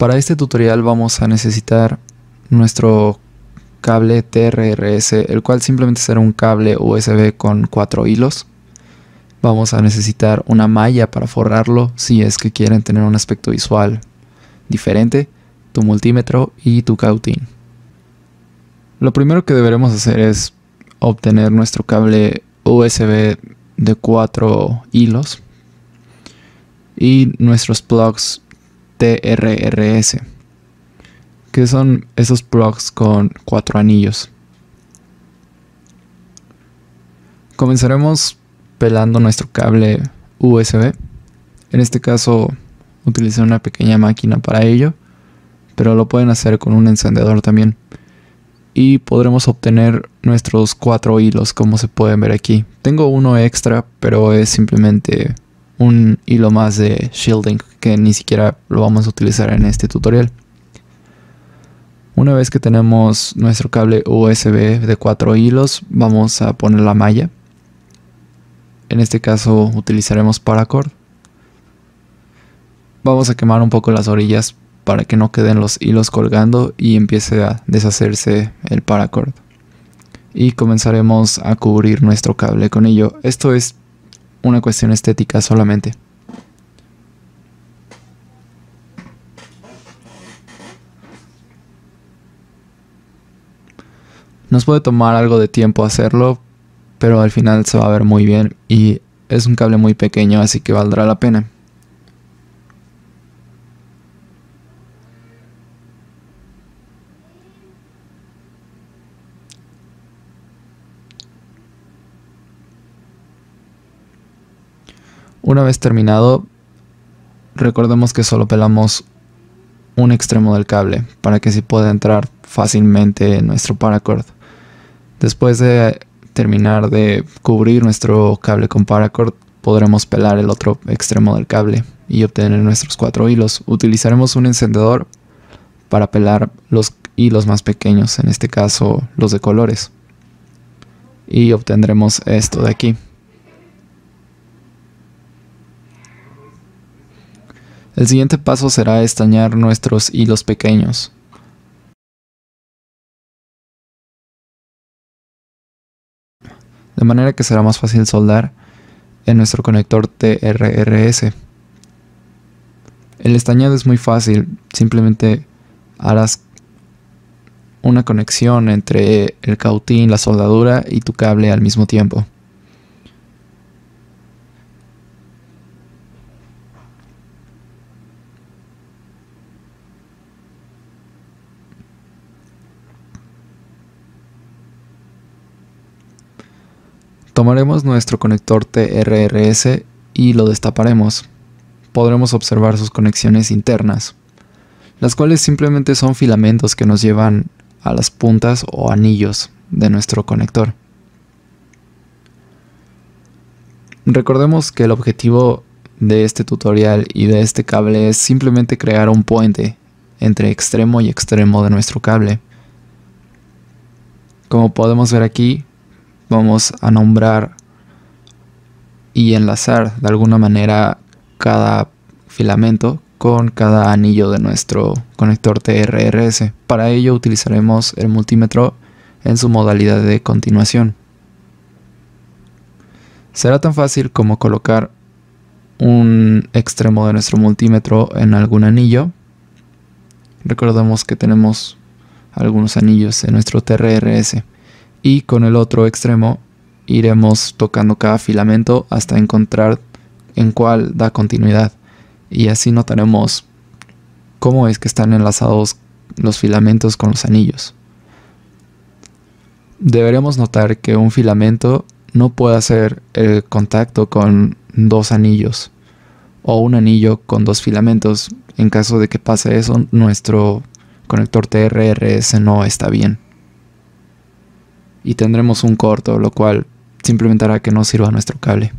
Para este tutorial vamos a necesitar nuestro cable TRRS, el cual simplemente será un cable USB con cuatro hilos. Vamos a necesitar una malla para forrarlo si es que quieren tener un aspecto visual diferente, tu multímetro y tu cautín. Lo primero que deberemos hacer es obtener nuestro cable USB de cuatro hilos y nuestros plugs TRRS, que son esos plugs con cuatro anillos. Comenzaremos pelando nuestro cable USB. En este caso utilicé una pequeña máquina para ello, pero lo pueden hacer con un encendedor también. Y podremos obtener nuestros cuatro hilos como se pueden ver aquí. Tengo uno extra, pero es simplemente un hilo más de shielding que ni siquiera lo vamos a utilizar en este tutorial. Una vez que tenemos nuestro cable USB de cuatro hilos, vamos a poner la malla. En este caso utilizaremos paracord. Vamos a quemar un poco las orillas para que no queden los hilos colgando y empiece a deshacerse el paracord. Y comenzaremos a cubrir nuestro cable con ello. Esto es una cuestión estética solamente. Nos puede tomar algo de tiempo hacerlo, pero al final se va a ver muy bien y es un cable muy pequeño, así que valdrá la pena. Una vez terminado, recordemos que solo pelamos un extremo del cable para que se pueda entrar fácilmente en nuestro paracord. Después de terminar de cubrir nuestro cable con paracord, podremos pelar el otro extremo del cable y obtener nuestros cuatro hilos. Utilizaremos un encendedor para pelar los hilos más pequeños, en este caso los de colores. Y obtendremos esto de aquí. El siguiente paso será estañar nuestros hilos pequeños. De manera que será más fácil soldar en nuestro conector TRRS. El estañado es muy fácil, simplemente harás una conexión entre el cautín, la soldadura y tu cable al mismo tiempo. Tomaremos nuestro conector TRRS y lo destaparemos. Podremos observar sus conexiones internas, las cuales simplemente son filamentos que nos llevan a las puntas o anillos de nuestro conector. Recordemos que el objetivo de este tutorial y de este cable es simplemente crear un puente entre extremo y extremo de nuestro cable. Como podemos ver aquí, vamos a nombrar y enlazar de alguna manera cada filamento con cada anillo de nuestro conector TRRS. Para ello utilizaremos el multímetro en su modalidad de continuación. Será tan fácil como colocar un extremo de nuestro multímetro en algún anillo. Recordemos que tenemos algunos anillos en nuestro TRRS y con el otro extremo iremos tocando cada filamento hasta encontrar en cuál da continuidad y así notaremos cómo es que están enlazados los filamentos con los anillos. Deberemos notar que un filamento no puede hacer el contacto con dos anillos o un anillo con dos filamentos. En caso de que pase eso, nuestro conector TRRS no está bien y tendremos un corto, lo cual simplemente hará que no sirva nuestro cable.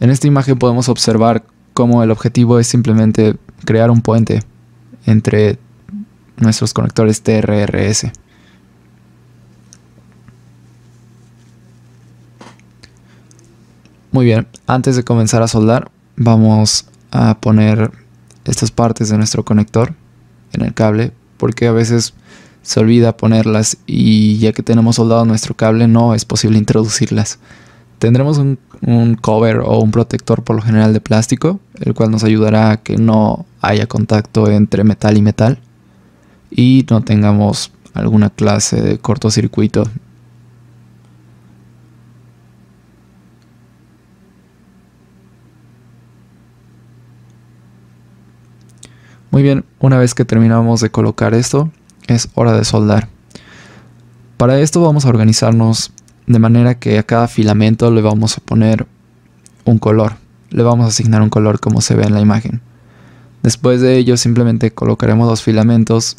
En esta imagen podemos observar cómo el objetivo es simplemente crear un puente entre nuestros conectores TRRS. Muy bien, antes de comenzar a soldar, vamos a poner estas partes de nuestro conector en el cable, porque a veces se olvida ponerlas y ya que tenemos soldado nuestro cable no es posible introducirlas. Tendremos un, cover o un protector por lo general de plástico, el cual nos ayudará a que no haya contacto entre metal y metal y no tengamos alguna clase de cortocircuito. Muy bien, una vez que terminamos de colocar esto, es hora de soldar. Para esto vamos a organizarnos de manera que a cada filamento le vamos a poner un color. Le vamos a asignar un color como se ve en la imagen. Después de ello simplemente colocaremos los filamentos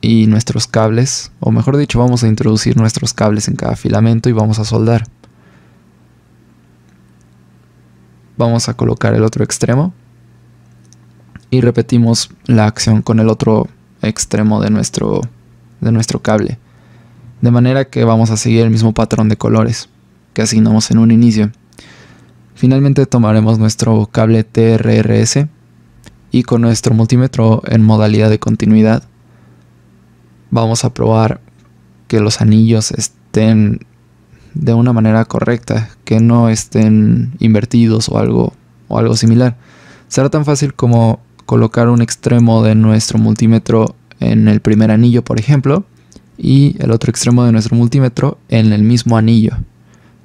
y nuestros cables, o mejor dicho, vamos a introducir nuestros cables en cada filamento y vamos a soldar. Vamos a colocar el otro extremo y repetimos la acción con el otro extremo de nuestro, de nuestro cable. De manera que vamos a seguir el mismo patrón de colores que asignamos en un inicio. Finalmente tomaremos nuestro cable TRRS y con nuestro multímetro en modalidad de continuidad vamos a probar que los anillos estén de una manera correcta, que no estén invertidos o algo, o algo similar. Será tan fácil como colocar un extremo de nuestro multímetro en el primer anillo, por ejemplo, y el otro extremo de nuestro multímetro en el mismo anillo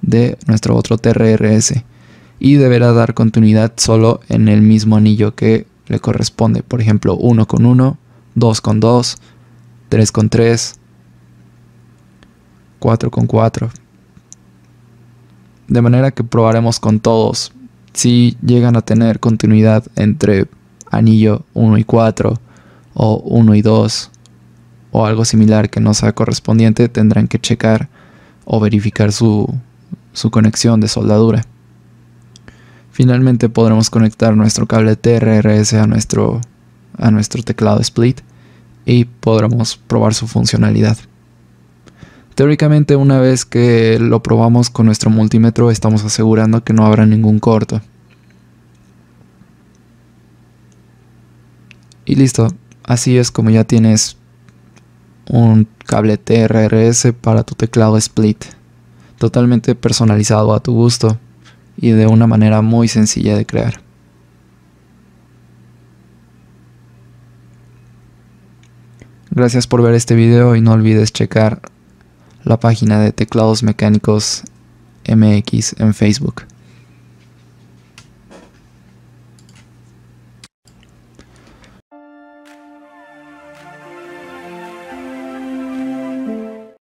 de nuestro otro TRRS. Y deberá dar continuidad solo en el mismo anillo que le corresponde. Por ejemplo, 1 con 1, 2 con 2, 3 con 3, 4 con 4. De manera que probaremos con todos si llegan a tener continuidad entre anillo 1 y 4 o 1 y 2 o algo similar que no sea correspondiente, tendrán que checar o verificar su, conexión de soldadura. Finalmente podremos conectar nuestro cable TRRS a nuestro, a nuestro teclado split y podremos probar su funcionalidad. Teóricamente una vez que lo probamos con nuestro multímetro estamos asegurando que no habrá ningún corto. Y listo, así es como ya tienes un cable TRRS para tu teclado split, totalmente personalizado a tu gusto y de una manera muy sencilla de crear. Gracias por ver este video y no olvides checar la página de Teclados Mecánicos MX en Facebook.